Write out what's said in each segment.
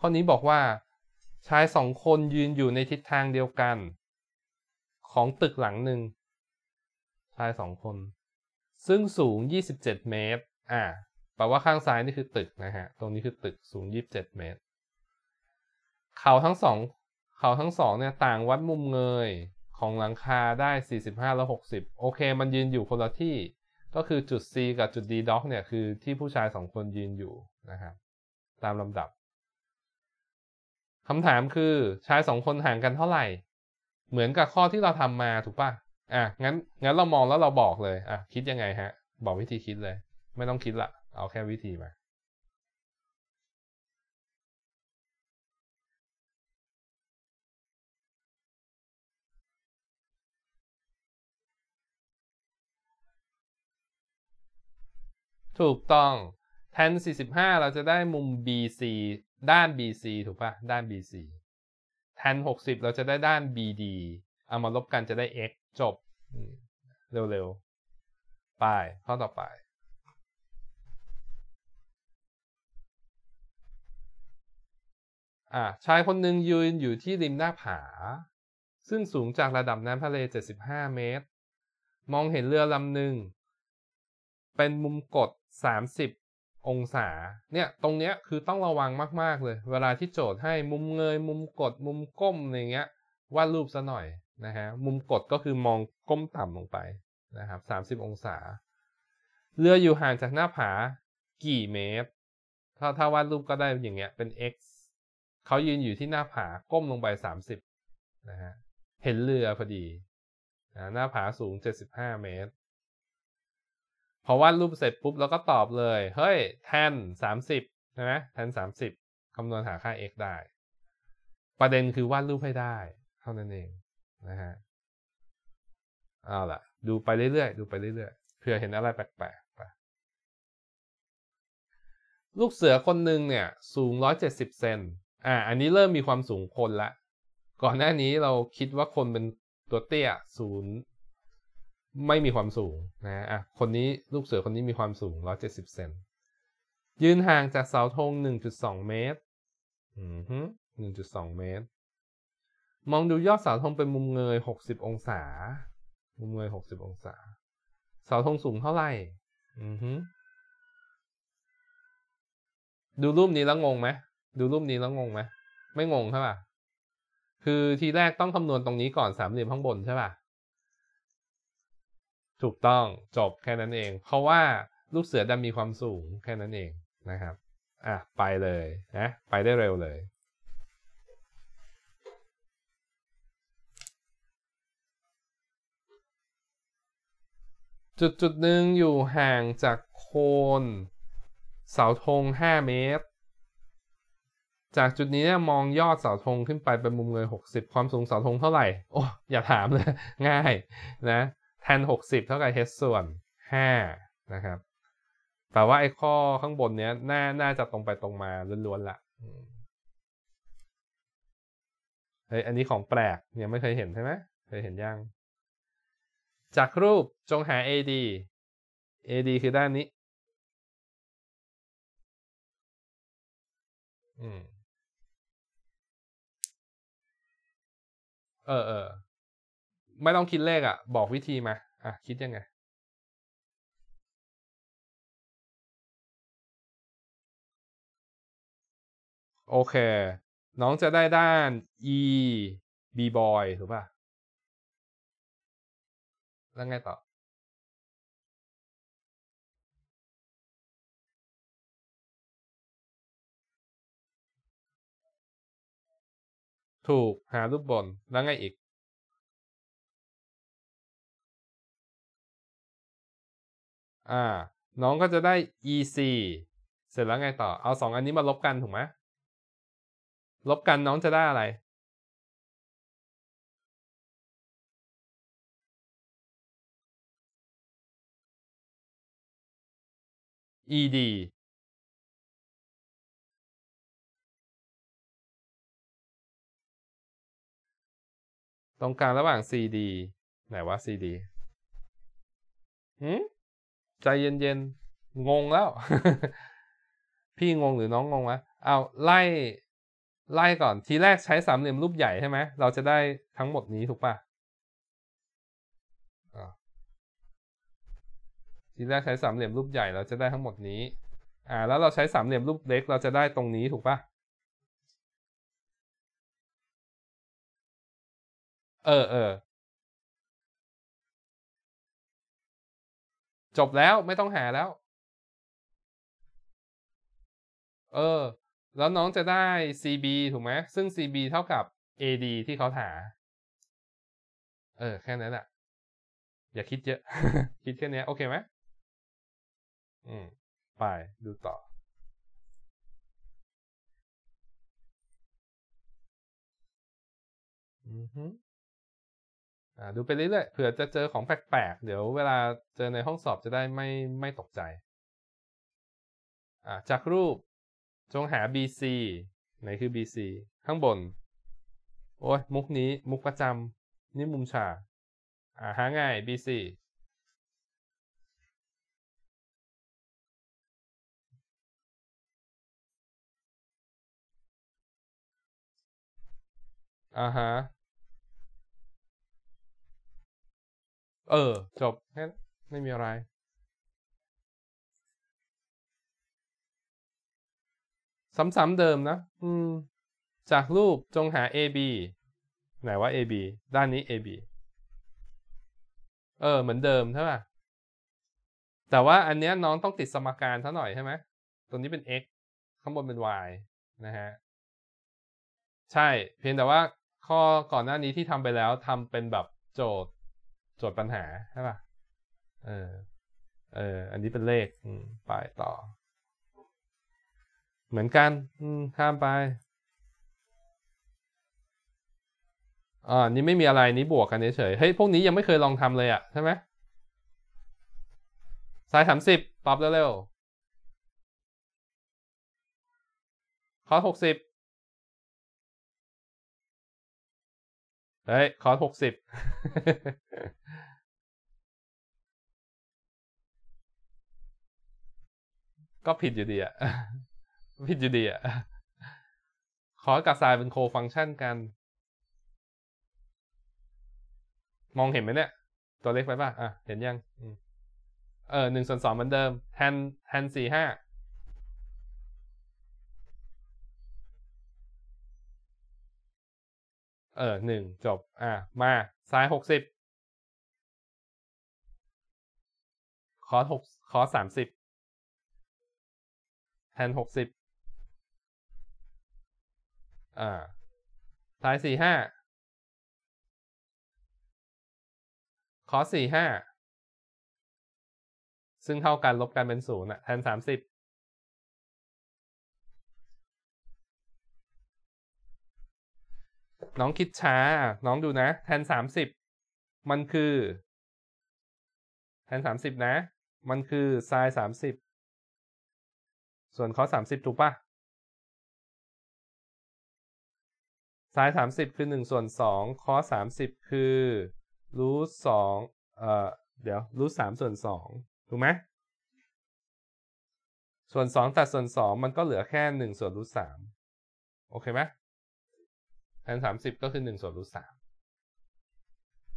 ข้อนี้บอกว่า ชายสองคนยืนอยู่ในทิศทางเดียวกัน ของตึกหลังหนึ่งชายสองคน ซึ่งสูง 27 เมตรอ่าแปลว่าข้างซ้ายนี่คือตึกนะฮะ ตรงนี้คือตึกสูง 27 เมตร เขาทั้งสองเขาทั้งสองเนี่ยต่างวัดมุมเงยของหลังคาได้ 45 และ60 โอเคมันยืนอยู่คนละที่ ก็คือจุด C กับจุด D ด็อกเนี่ยคือที่ผู้ชายสองคนยืนอยู่นะครับตามลำดับคำถามคือชายสองคนห่างกันเท่าไหร่ เหมือนกับข้อที่เราทำมาถูกปะอ่ะ งั้น งั้นเรามองแล้วเราบอกเลย อ่ะ คิดยังไงฮะ บอกวิธีคิดเลย ไม่ต้องคิดละ เอาแค่วิธีมา ถูกต้องแทน 45 เราจะได้มุม BC ด้าน BC ถูกปะด้าน BC แทน60 เราจะได้ด้าน BD เอามาลบกันจะได้ x จบ เร็วๆ ไปข้อต่อไป อ่ะชายคนหนึ่งยืนอยู่ที่ริมหน้าผา ซึ่งสูงจากระดับน้ำทะเล 75 เมตร มองเห็นเรือลำหนึ่งเป็นมุมกด 30องศาเนี่ยตรงเนี้ยคือต้องระวังมาก ๆ เลย เวลาที่โจทย์ให้มุมเงย มุมกดมุมก้มอะไรเงี้ยวาดรูปซะหน่อยนะฮะมุมกดก็คือมองก้มต่ำลงไปนะครับ30 องศาเรืออยู่ห่างจากหน้าผากี่เมตร ถ้าถ้าวาดรูปก็ได้อย่างเงี้ยเป็น x เขายืนอยู่ที่หน้าผา ก้มลงไป30นะฮะเห็นเรือพอดี หน้าผาสูง 75 เมตรพอวาดรูปเสร็จปุ๊บเราก็ตอบเลย เฮ้ย แทนสามสิบใช่ไหม แทนสามสิบคำนวณหาค่า x ได้ ประเด็นคือวาดรูปให้ได้ เท่านั้นเองนะฮะเอาล่ะ ดูไปเรื่อยๆดูไปเรื่อยๆเผื่อเห็นอะไรแปลกๆไปลูกเสือคนหนึ่งเนี่ย สูงร้อยเจ็ดสิบเซน อ่าอันนี้เริ่มมีความสูงคนละ ก่อนหน้านี้เราคิดว่าคนเป็นตัวเตี้ยูงไม่มีความสูงนะอ่ะ คนนี้ลูกเสือคนนี้มีความสูง 170 เซนยืนห่างจากเสาธง 1.2 เมตร อืมฮึ 1.2 เมตร มองดูยอดเสาธงเป็นมุมเงย 60 องศา มุมเงย 60 องศาเสาธงสูงเท่าไหร่ อืมฮึดูรูปนี้แล้วงงไหมดูรูปนี้แล้วงงไหมไม่งงใช่ป่ะคือทีแรกต้องคำนวณตรงนี้ก่อนสามเหลี่ยมข้างบนใช่ป่ะถูกต้องจบแค่นั้นเอง เพราะว่าลูกเสือดำมีความสูงแค่นั้นเองนะครับ อ่ะ ไปเลยนะไปได้เร็วเลย จุดจุดหนึ่งอยู่ห่างจากโคนเสาธง5 เมตร จากจุดนี้เนี่ยมองยอดเสาธงขึ้นไปเป็นมุมเงย60 ความสูงเสาธงเท่าไหร่ โอ้ อย่าถามเลย ง่ายนะ tan 60เท่ากับ h ส่วน5นะครับ แต่ว่าไอ้ข้อข้างบนเนี้ยน่าน่าจะตรงไปตรงมาล้วนๆละเฮ้ยอันนี้ของแปลกยังไม่เคยเห็นใช่ไหมเคยเห็นยัง จากรูปจงหา AD AD คือด้านนี้ อืมเออเออไม่ต้องคิดเลขอะ่ะ บอกวิธีมา อ่ะ คิดยังไง โอเค น้องจะได้ด้าน e b boy ถูกป่ะ แล้วไงต่อ ถูกหารูปบน แล้วไงอีกอ่า น้องก็จะได้ e c เสร็จแล้วไงต่อ เอาสองอันนี้มาลบกันถูกไหม ลบกันน้องจะได้อะไร ed ตรงกลางระหว่าง cd ไหนวะ cd หืมใจเย็นๆงงแล้ว พี่งงหรือน้องงงวะเอาไล่ ไล่ก่อน ทีแรกใช้สามเหลี่ยมรูปใหญ่ใช่ไหมเราจะได้ทั้งหมดนี้ถูกปะทีแรกใช้สามเหลี่ยมรูปใหญ่ เราจะได้ทั้งหมดนี้ อ่า แล้วเราใช้สามเหลี่ยมรูปเล็กเราจะได้ตรงนี้ถูกปะเออเออจบแล้วไม่ต้องหาแล้ว เออ แล้วน้องจะได้ CB ถูกไหม ซึ่ง CB เท่ากับ AD ที่เขาหา เออ แค่นั้นแหละ อย่าคิดเยอะ คิดแค่นี้โอเคไหม อืม ไป ดูต่อออดูไปเรื่อยๆเผื่อจะเจอของแปลกๆ เดี๋ยวเวลาเจอในห้องสอบจะได้ไม่ไม่ตกใจ จากรูปจงหา BC ไหนคือ BC ข้างบน โอ้ย มุกนี้มุกประจำนี่มุมฉากาหาง่าย BC อ่าฮะเออจบแค่ไม่มีอะไรซ้ำๆเดิมนะอืม จากรูปจงหา AB ไหนว่า AB ด้านนี้ AB เออเหมือนเดิมใช่ป่ะแต่ว่าอันเนี้ยน้องต้องติดสมการซะหน่อยใช่ไหมตัวนี้เป็น x ข้างบนเป็น y นะฮะใช่ เพียงแต่ว่าข้อก่อนหน้านี้ที่ทำไปแล้วทำเป็นแบบโจทย์โจทย์ปัญหาใช่ป่ะ เออ เออ อันนี้เป็นเลขไปต่อ เหมือนกันข้ามไป อ่า นี่ไม่มีอะไรนี้บวกกันเฉยเฮ้ย พวกนี้ยังไม่เคยลองทำเลยอะใช่ไหมสายสามสิบตอบเร็วๆคอร์สหกสิบเฮ้ยคอร์สหกสิบก็ผิดอยู่ดีอะผิดอยู่ดีอะขอกับสายเป็นโคฟังก์ชันกัน มองเห็นไหมเนี่ย ตัวเล็กไปป่ะ อ่ะ เห็นยัง เออหนึ่งส่วนสองเหมือนเดิม แทนแทนสี่ห้า เออ หนึ่งจบ อ่ะ มา ซ้ายหกสิบคอสหกคอสสามสิบแทนหกสิบอ่าทายสี่ห้าคอสสี่ห้า ซึ่งเท่ากันลบกันเป็นศูนย์ะแทนสามสิบ น้องคิดช้า น้องดูนะ แทนสามสิบ มันคือ แทนสามสิบนะ มันคือไซน์สามสิบส่วนคอสามสิบถูกปะซ้ายสามสิบคือหนึ่งส่วนสองคอสามสิบคือ รูทสองเอ่อเดี๋ยวรูทสามส่วนสองถูกไหม ส่วนสองตัดส่วนสองมันก็เหลือแค่หนึ่งส่วนรูทสามโอเคไหมแทนสามสิบก็คือหนึ่งส่วนรูทสาม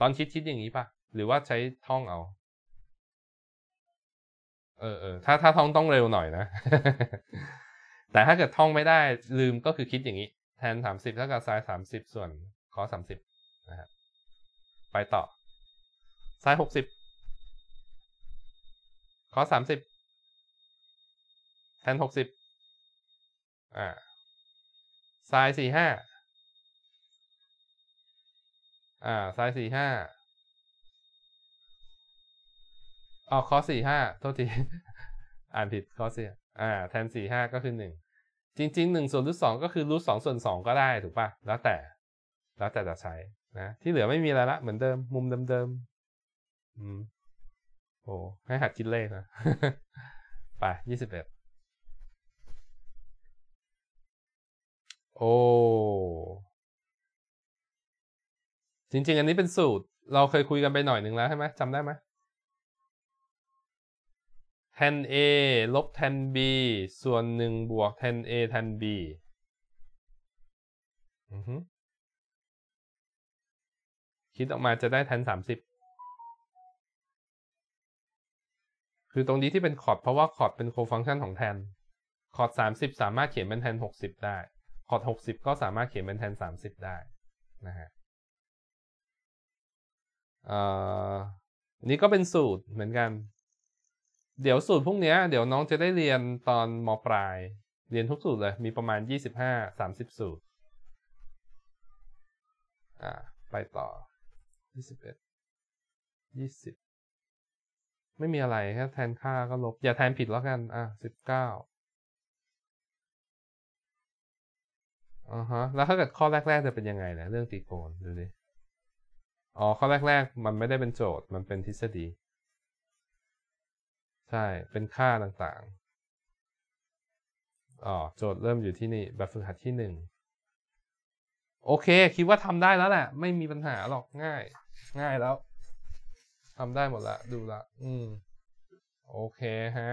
ตอนคิดคิดอย่างนี้ปะหรือว่าใช้ท่องเอาเออเออถ้าถ้าท่องต้องเร็วหน่อยนะ แต่ถ้าเกิดท่องไม่ได้ลืมก็คือคิดอย่างนี้แทนสามสิบเท่ากับไซส์สามสิบส่วนคอสามสิบนะครับ ไปต่อไซส์หกสิบคอสามสิบแทนหกสิบอ่าไซส์สี่ห้าอ่าไซส์สี่ห้าอ๋อคอสี่ห้าโทษทีอ่านผิดคอสี่อ่า แทนสี่ห้าก็คือหนึ่งจริงๆหนึ่งส่วนรูทสองก็คือรูทสองส่วนสองก็ได้ถูกปะ่ะ แล้วแต่แล้วแต่จะใช้นะ ที่เหลือไม่มีอะไรละ เหมือนเดิม มุมเดิมๆอืมโอ้ให้หัดคิดเลขนะไปยี่สิบเอ็ดโอ้ จริง ๆ อันนี้เป็นสูตร เราเคยคุยกันไปหน่อยหนึ่งแล้วใช่ไหมจำได้ไหม tan a ลบ tan b ส่วนหนึ่งบวก tan a tan b คิดออกมาจะได้ tan สามสิบคือตรงนี้ที่เป็นคอร์ดเพราะว่าคอร์ดเป็นโคฟังก์ชันของแทนคอร์ด30 สามารถเขียนเป็นแทน60ได้คอร์ด60 ก็สามารถเขียนเป็นแทน30ได้ นะฮะอันนี้ก็เป็นสูตรเหมือนกันเดี๋ยวสูตรพวกนี้เดี๋ยวน้องจะได้เรียนตอนมปลาย เรียนทุกสูตรเลย มีประมาณยี่สิบห้าสามสสิบูตร อ่า ไปต่อยยีี่สิบเอ็ด่สิบไม่มีอะไรแค่แทนค่าก็ลบ อย่าแทนผิดแล้วกัน อ่ะ้าอ่าฮะ แล้วถ้าเกิดข้อแรกๆจะเป็นยังไงนะเรื่องตรีโกณดูดิอ๋อ ข้อแรก ๆ มันไม่ได้เป็นโจทย์มันเป็นทฤษฎีใช่ เป็นค่าต่างๆ อ๋อ โจทย์เริ่มอยู่ที่นี่ แบบฝึกหัดที่หนึ่ง โอเค คิดว่าทำได้แล้วแหละ ไม่มีปัญหาหรอก ง่าย ง่ายแล้ว ทำได้หมดละ ดูละอืม โอเคฮะ